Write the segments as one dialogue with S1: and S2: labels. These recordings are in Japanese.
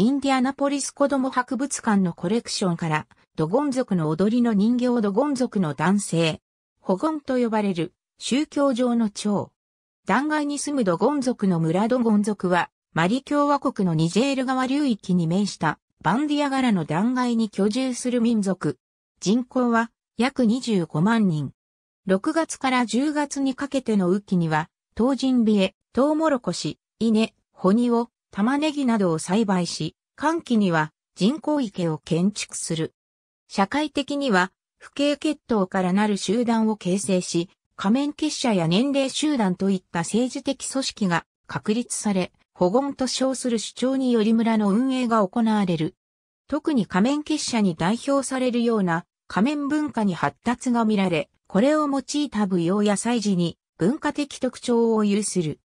S1: インディアナポリス子供博物館のコレクションから、ドゴン族の踊りの人形ドゴン族の男性、保ンと呼ばれる宗教上の長。断崖に住むドゴン族の村ドゴン族は、マリ共和国のニジェール川流域に面したバンディア柄の断崖に居住する民族。人口は約25万人。6月から10月にかけての雨季には、東人ビエ、トウモロコシ、稲、ホニオ、玉ねぎなどを栽培し、寒気には人工池を建築する。社会的には、不景血統からなる集団を形成し、仮面結社や年齢集団といった政治的組織が確立され、保言と称する主張により村の運営が行われる。特に仮面結社に代表されるような仮面文化に発達が見られ、これを用いた舞踊や祭事に文化的特徴を有する。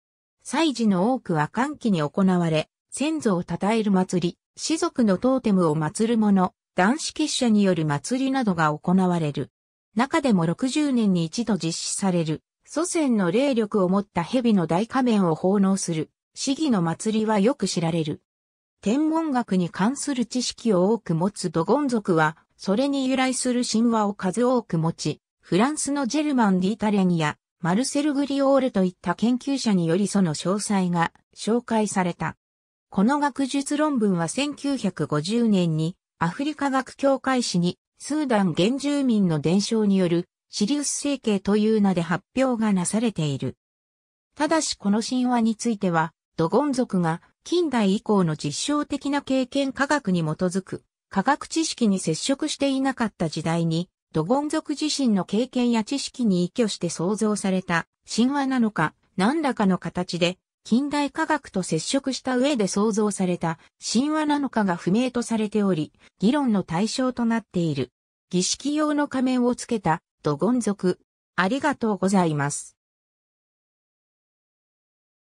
S1: 祭事の多くは歓喜に行われ、先祖を称える祭り、士族のトーテムを祀る者、男子結社による祭りなどが行われる。中でも60年に一度実施される、祖先の霊力を持った蛇の大仮面を奉納する、市議の祭りはよく知られる。天文学に関する知識を多く持つドゴン族は、それに由来する神話を数多く持ち、フランスのジェルマン・ディータレンやマルセル・グリオールといった研究者によりその詳細が紹介された。この学術論文は1950年にアフリカ学協会誌にスーダン原住民の伝承によるシリウス整形という名で発表がなされている。ただしこの神話については、ドゴン族が近代以降の実証的な経験科学に基づく科学知識に接触していなかった時代にドゴン族自身の経験や知識に依拠して創造された神話なのか、何らかの形で近代科学と接触した上で創造された神話なのかが不明とされており、議論の対象となっている。儀式用の仮面をつけたドゴン族。ありがとうございます。